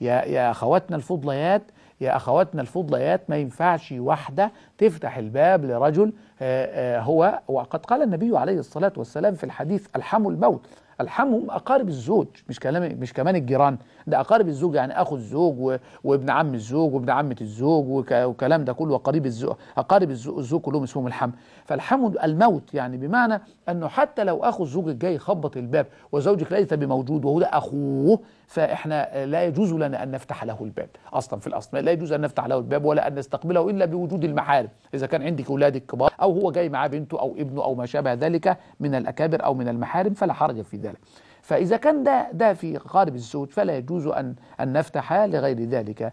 يا يا اخواتنا الفضليات يا اخواتنا الفضليات ما ينفعش واحده تفتح الباب لرجل آه، آه، هو وقد قال النبي عليه الصلاه والسلام في الحديث الحموا الموت هم اقارب الزوج مش كلام مش كمان الجيران ده اقارب الزوج يعني اخو الزوج و... وابن عم الزوج وابن عمه الزوج وك... وكلام ده كله وقريب الزوج اقارب الزوج, الزوج كلهم اسمهم الحم فالحم الموت يعني بمعنى انه حتى لو اخو الزوج الجاي خبط الباب وزوجك ليس بموجود وهو ده اخوه فاحنا لا يجوز لنا ان نفتح له الباب اصلا في الاصل لا يجوز ان نفتح له الباب ولا ان نستقبله الا بوجود المحارم اذا كان عندك اولادك كبار او هو جاي معاه بنته او ابنه او ما شابه ذلك من الاكابر او من المحارم فلا حرج في ذلك ذلك فإذا كان ده ده في قارب الزوج فلا يجوز أن أن نفتح لغير ذلك